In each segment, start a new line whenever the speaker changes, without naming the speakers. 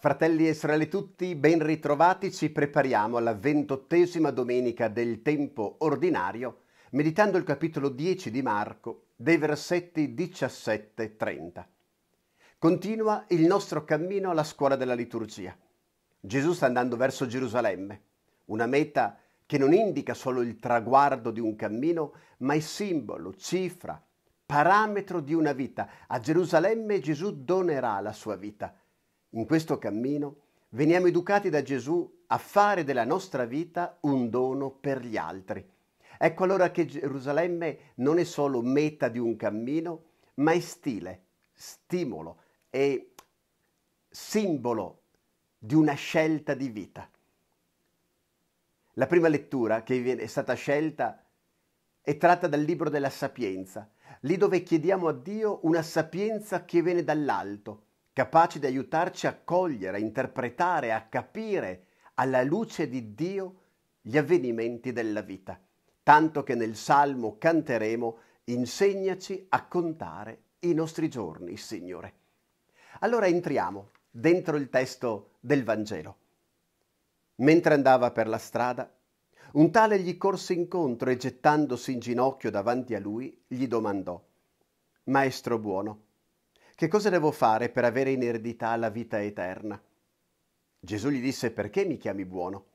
Fratelli e sorelle tutti, ben ritrovati, ci prepariamo alla ventottesima domenica del tempo ordinario, meditando il capitolo 10 di Marco, dei versetti 17-30. Continua il nostro cammino alla scuola della liturgia. Gesù sta andando verso Gerusalemme, una meta che non indica solo il traguardo di un cammino, ma è simbolo, cifra, parametro di una vita. A Gerusalemme Gesù donerà la sua vita in questo cammino veniamo educati da Gesù a fare della nostra vita un dono per gli altri. Ecco allora che Gerusalemme non è solo meta di un cammino, ma è stile, stimolo e simbolo di una scelta di vita. La prima lettura che è stata scelta è tratta dal libro della sapienza, lì dove chiediamo a Dio una sapienza che viene dall'alto, capaci di aiutarci a cogliere, a interpretare, a capire alla luce di Dio gli avvenimenti della vita, tanto che nel Salmo canteremo insegnaci a contare i nostri giorni, Signore. Allora entriamo dentro il testo del Vangelo. Mentre andava per la strada, un tale gli corse incontro e gettandosi in ginocchio davanti a lui, gli domandò, Maestro buono, che cosa devo fare per avere in eredità la vita eterna? Gesù gli disse, perché mi chiami buono?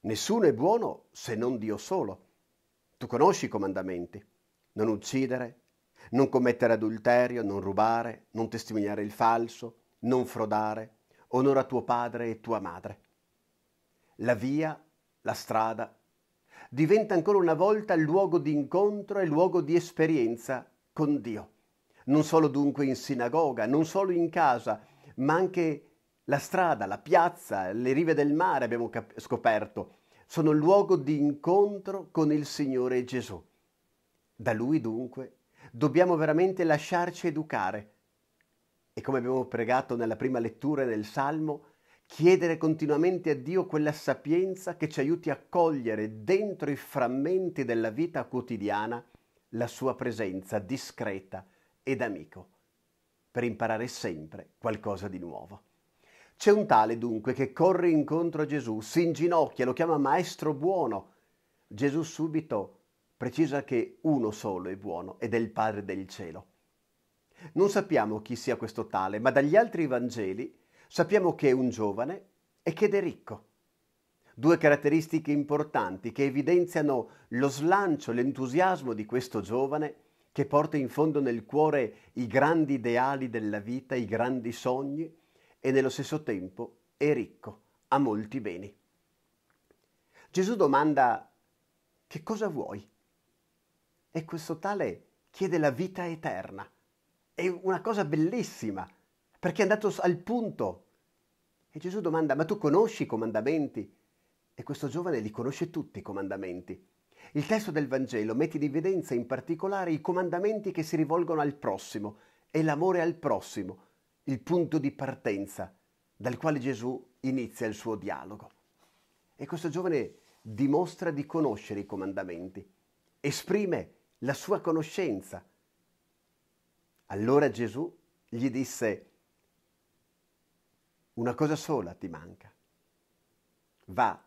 Nessuno è buono se non Dio solo. Tu conosci i comandamenti. Non uccidere, non commettere adulterio, non rubare, non testimoniare il falso, non frodare, onora tuo padre e tua madre. La via, la strada, diventa ancora una volta luogo di incontro e luogo di esperienza con Dio non solo dunque in sinagoga, non solo in casa, ma anche la strada, la piazza, le rive del mare abbiamo cap- scoperto, sono luogo di incontro con il Signore Gesù. Da Lui dunque dobbiamo veramente lasciarci educare e come abbiamo pregato nella prima lettura del Salmo, chiedere continuamente a Dio quella sapienza che ci aiuti a cogliere dentro i frammenti della vita quotidiana la sua presenza discreta, ed amico, per imparare sempre qualcosa di nuovo. C'è un tale dunque che corre incontro a Gesù, si inginocchia, lo chiama maestro buono. Gesù subito precisa che uno solo è buono ed è il Padre del cielo. Non sappiamo chi sia questo tale, ma dagli altri Vangeli sappiamo che è un giovane e che è ricco. Due caratteristiche importanti che evidenziano lo slancio, l'entusiasmo di questo giovane che porta in fondo nel cuore i grandi ideali della vita, i grandi sogni e nello stesso tempo è ricco, ha molti beni. Gesù domanda che cosa vuoi? E questo tale chiede la vita eterna. È una cosa bellissima, perché è andato al punto. E Gesù domanda, ma tu conosci i comandamenti? E questo giovane li conosce tutti i comandamenti. Il testo del Vangelo mette in evidenza in particolare i comandamenti che si rivolgono al prossimo e l'amore al prossimo, il punto di partenza dal quale Gesù inizia il suo dialogo. E questo giovane dimostra di conoscere i comandamenti, esprime la sua conoscenza. Allora Gesù gli disse, una cosa sola ti manca. Va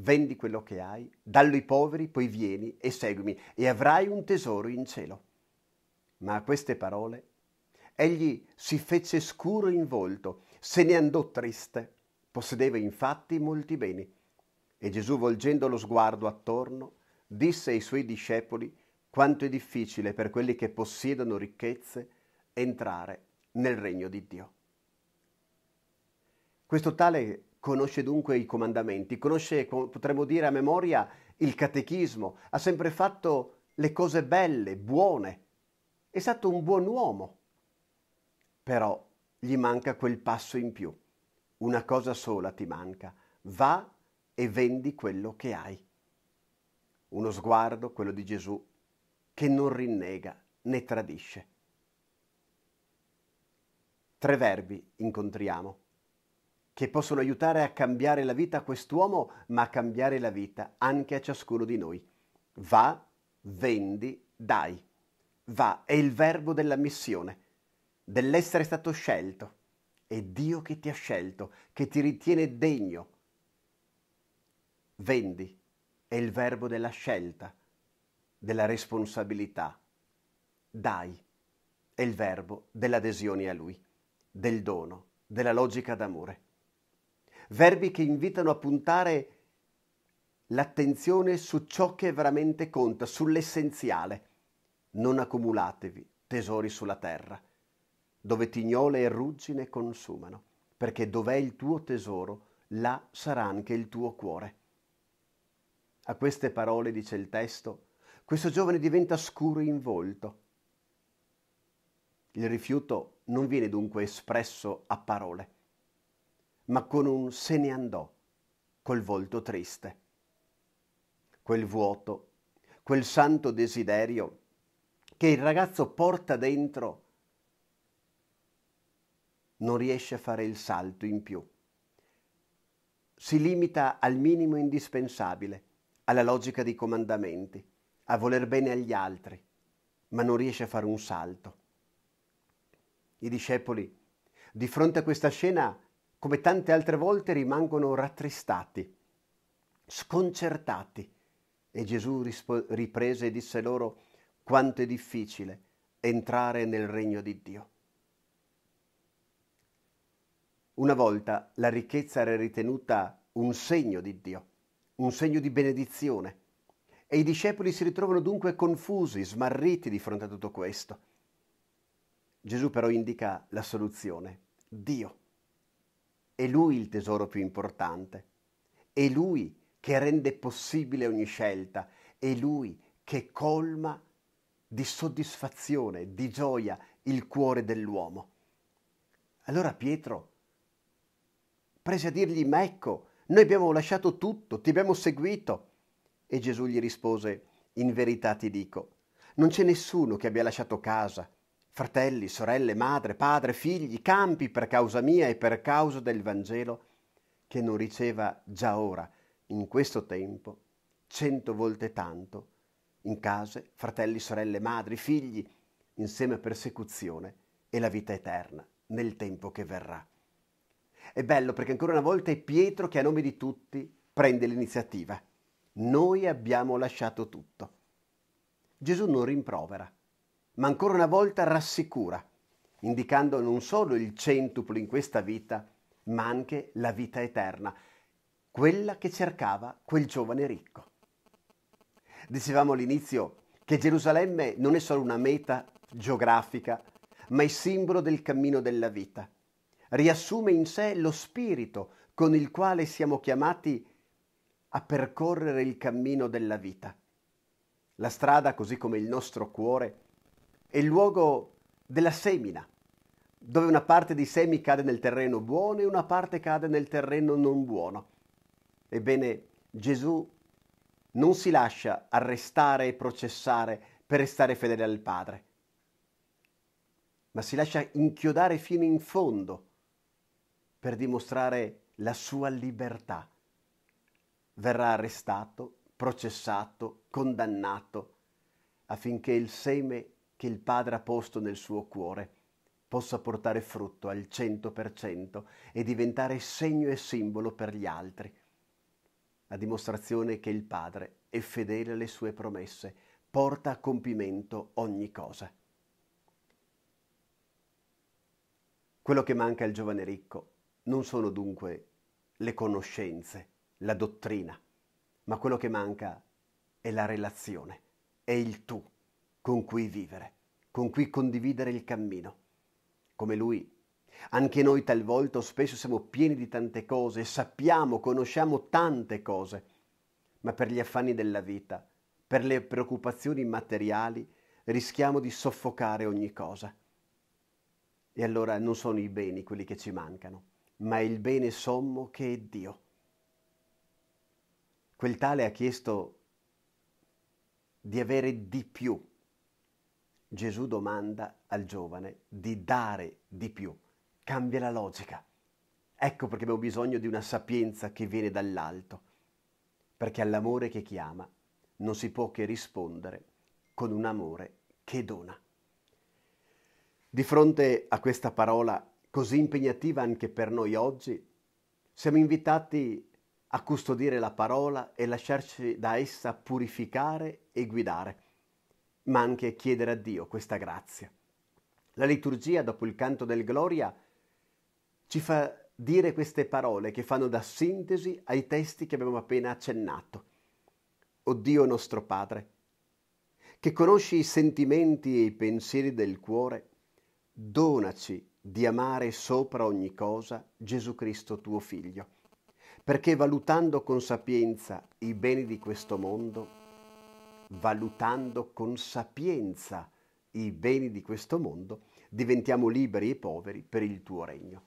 vendi quello che hai, dallo ai poveri, poi vieni e seguimi e avrai un tesoro in cielo. Ma a queste parole egli si fece scuro in volto, se ne andò triste, possedeva infatti molti beni. E Gesù, volgendo lo sguardo attorno, disse ai suoi discepoli quanto è difficile per quelli che possiedono ricchezze entrare nel regno di Dio. Questo tale Conosce dunque i comandamenti, conosce, potremmo dire a memoria, il catechismo, ha sempre fatto le cose belle, buone. È stato un buon uomo. Però gli manca quel passo in più. Una cosa sola ti manca. Va e vendi quello che hai. Uno sguardo, quello di Gesù, che non rinnega né tradisce. Tre verbi incontriamo che possono aiutare a cambiare la vita a quest'uomo, ma a cambiare la vita anche a ciascuno di noi. Va, vendi, dai. Va è il verbo della missione, dell'essere stato scelto. È Dio che ti ha scelto, che ti ritiene degno. Vendi è il verbo della scelta, della responsabilità. Dai è il verbo dell'adesione a Lui, del dono, della logica d'amore verbi che invitano a puntare l'attenzione su ciò che veramente conta, sull'essenziale. Non accumulatevi tesori sulla terra, dove tignole e ruggine consumano, perché dov'è il tuo tesoro, là sarà anche il tuo cuore. A queste parole, dice il testo, questo giovane diventa scuro in volto. Il rifiuto non viene dunque espresso a parole, ma con un se ne andò, col volto triste. Quel vuoto, quel santo desiderio che il ragazzo porta dentro, non riesce a fare il salto in più. Si limita al minimo indispensabile, alla logica dei comandamenti, a voler bene agli altri, ma non riesce a fare un salto. I discepoli, di fronte a questa scena, come tante altre volte, rimangono rattristati, sconcertati. E Gesù rispo- riprese e disse loro quanto è difficile entrare nel regno di Dio. Una volta la ricchezza era ritenuta un segno di Dio, un segno di benedizione. E i discepoli si ritrovano dunque confusi, smarriti di fronte a tutto questo. Gesù però indica la soluzione, Dio. È lui il tesoro più importante. È lui che rende possibile ogni scelta. È lui che colma di soddisfazione, di gioia il cuore dell'uomo. Allora Pietro prese a dirgli, ma ecco, noi abbiamo lasciato tutto, ti abbiamo seguito. E Gesù gli rispose, in verità ti dico, non c'è nessuno che abbia lasciato casa fratelli, sorelle, madre, padre, figli, campi per causa mia e per causa del Vangelo, che non riceva già ora, in questo tempo, cento volte tanto, in case, fratelli, sorelle, madri, figli, insieme a persecuzione e la vita eterna, nel tempo che verrà. È bello perché ancora una volta è Pietro che a nome di tutti prende l'iniziativa. Noi abbiamo lasciato tutto. Gesù non rimprovera, ma ancora una volta rassicura, indicando non solo il centuplo in questa vita, ma anche la vita eterna, quella che cercava quel giovane ricco. Dicevamo all'inizio che Gerusalemme non è solo una meta geografica, ma è simbolo del cammino della vita. Riassume in sé lo spirito con il quale siamo chiamati a percorrere il cammino della vita. La strada, così come il nostro cuore, è il luogo della semina, dove una parte dei semi cade nel terreno buono e una parte cade nel terreno non buono. Ebbene, Gesù non si lascia arrestare e processare per restare fedele al Padre, ma si lascia inchiodare fino in fondo per dimostrare la sua libertà. Verrà arrestato, processato, condannato, affinché il seme che il Padre ha posto nel suo cuore possa portare frutto al 100% e diventare segno e simbolo per gli altri, La dimostrazione che il Padre è fedele alle sue promesse, porta a compimento ogni cosa. Quello che manca al giovane ricco non sono dunque le conoscenze, la dottrina, ma quello che manca è la relazione, è il tu con cui vivere, con cui condividere il cammino. Come lui, anche noi talvolta spesso siamo pieni di tante cose, sappiamo, conosciamo tante cose, ma per gli affanni della vita, per le preoccupazioni materiali, rischiamo di soffocare ogni cosa. E allora non sono i beni quelli che ci mancano, ma il bene sommo che è Dio. Quel tale ha chiesto di avere di più Gesù domanda al giovane di dare di più, cambia la logica. Ecco perché abbiamo bisogno di una sapienza che viene dall'alto, perché all'amore che chiama non si può che rispondere con un amore che dona. Di fronte a questa parola così impegnativa anche per noi oggi, siamo invitati a custodire la parola e lasciarci da essa purificare e guidare ma anche chiedere a Dio questa grazia. La liturgia, dopo il canto del Gloria, ci fa dire queste parole che fanno da sintesi ai testi che abbiamo appena accennato. O Dio nostro Padre, che conosci i sentimenti e i pensieri del cuore, donaci di amare sopra ogni cosa Gesù Cristo tuo Figlio, perché valutando con sapienza i beni di questo mondo, valutando con sapienza i beni di questo mondo, diventiamo liberi e poveri per il tuo regno.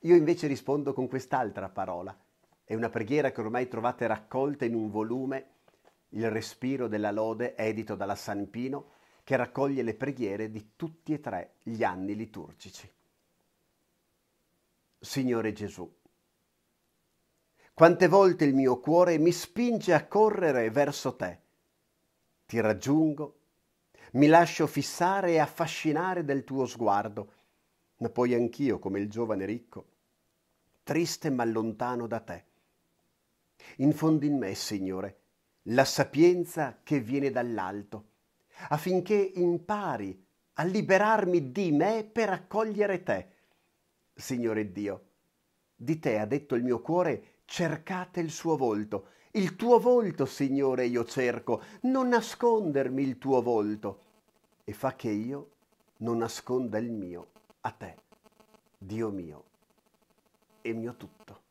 Io invece rispondo con quest'altra parola. È una preghiera che ormai trovate raccolta in un volume, Il respiro della lode, edito dalla San Pino, che raccoglie le preghiere di tutti e tre gli anni liturgici. Signore Gesù, quante volte il mio cuore mi spinge a correre verso te ti raggiungo, mi lascio fissare e affascinare del tuo sguardo, ma poi anch'io, come il giovane ricco, triste ma lontano da te. Infondi in me, Signore, la sapienza che viene dall'alto, affinché impari a liberarmi di me per accogliere te. Signore Dio, di te ha detto il mio cuore, cercate il suo volto, il tuo volto, Signore, io cerco, non nascondermi il tuo volto. E fa che io non nasconda il mio a te, Dio mio e mio tutto.